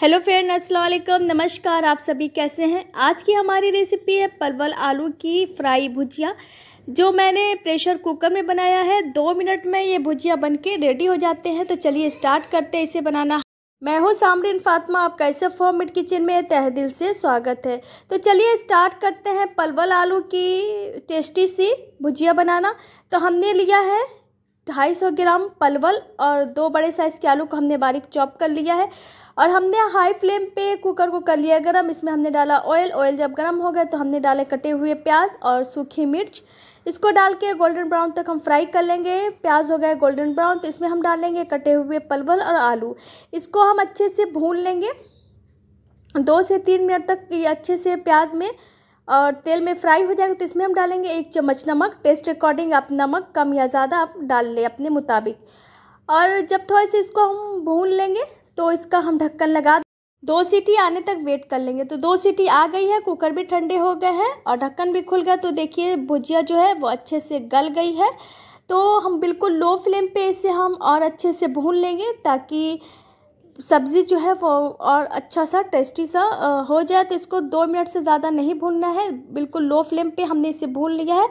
hello friend असलकम नमस्कार आप सभी कैसे हैं आज की हमारी रेसिपी है परवल आलू की फ्राई भुजिया जो मैंने प्रेशर कुकर में बनाया है दो मिनट में ये भुजिया बन के रेडी हो जाते हैं तो चलिए स्टार्ट करते हैं इसे बनाना मैं हूँ सामरिन फातमा आपका इसे फॉर्मिट किचन में तह दिल से स्वागत है तो चलिए स्टार्ट करते हैं परवल आलू की टेस्टी सी भुजिया बनाना तो हमने लिया है ढाई सौ ग्राम पलवल और दो बड़े साइज़ के आलू को हमने बारीक चॉप कर लिया है और हमने हाई फ्लेम पे कुकर को कर लिया गरम इसमें हमने डाला ऑयल ऑयल जब गरम हो गया तो हमने डाले कटे हुए प्याज और सूखी मिर्च इसको डाल के गोल्डन ब्राउन तक हम फ्राई कर लेंगे प्याज हो गया गोल्डन ब्राउन तो इसमें हम डालेंगे कटे हुए पलवल और आलू इसको हम अच्छे से भून लेंगे दो से तीन मिनट तक ये अच्छे से प्याज में और तेल में फ्राई हो जाएगा तो इसमें हम डालेंगे एक चम्मच नमक टेस्ट अकॉर्डिंग आप नमक कम या ज़्यादा आप डाल लें अपने मुताबिक और जब थोड़ा सा इसको हम भून लेंगे तो इसका हम ढक्कन लगा दो सीटी आने तक वेट कर लेंगे तो दो सीटी आ गई है कुकर भी ठंडे हो गए हैं और ढक्कन भी खुल गया तो देखिए भुजिया जो है वो अच्छे से गल गई है तो हम बिल्कुल लो फ्लेम पे इसे हम और अच्छे से भून लेंगे ताकि सब्ज़ी जो है वो और अच्छा सा टेस्टी सा हो जाए तो इसको दो मिनट से ज़्यादा नहीं भूनना है बिल्कुल लो फ्लेम पे हमने इसे भून लिया है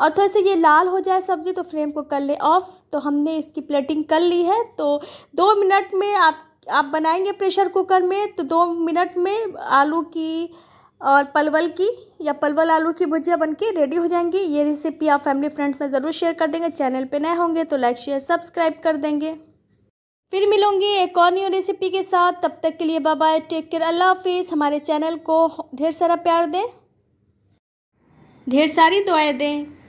और थोड़ा सा ये लाल हो जाए सब्ज़ी तो फ्लेम को कर ले ऑफ़ तो हमने इसकी प्लेटिंग कर ली है तो दो मिनट में आप आप बनाएंगे प्रेशर कुकर में तो दो मिनट में आलू की और पलवल की या पलवल आलू की भुजिया बनके रेडी हो जाएंगी ये रेसिपी आप फैमिली फ्रेंड्स में ज़रूर शेयर कर देंगे चैनल पे नए होंगे तो लाइक शेयर सब्सक्राइब कर देंगे फिर मिलूंगी एक और न्यू रेसिपी के साथ तब तक के लिए बाय टेक केयर अल्लाह हाफिज़ हमारे चैनल को ढेर सारा प्यार दें ढेर सारी दुआएं दें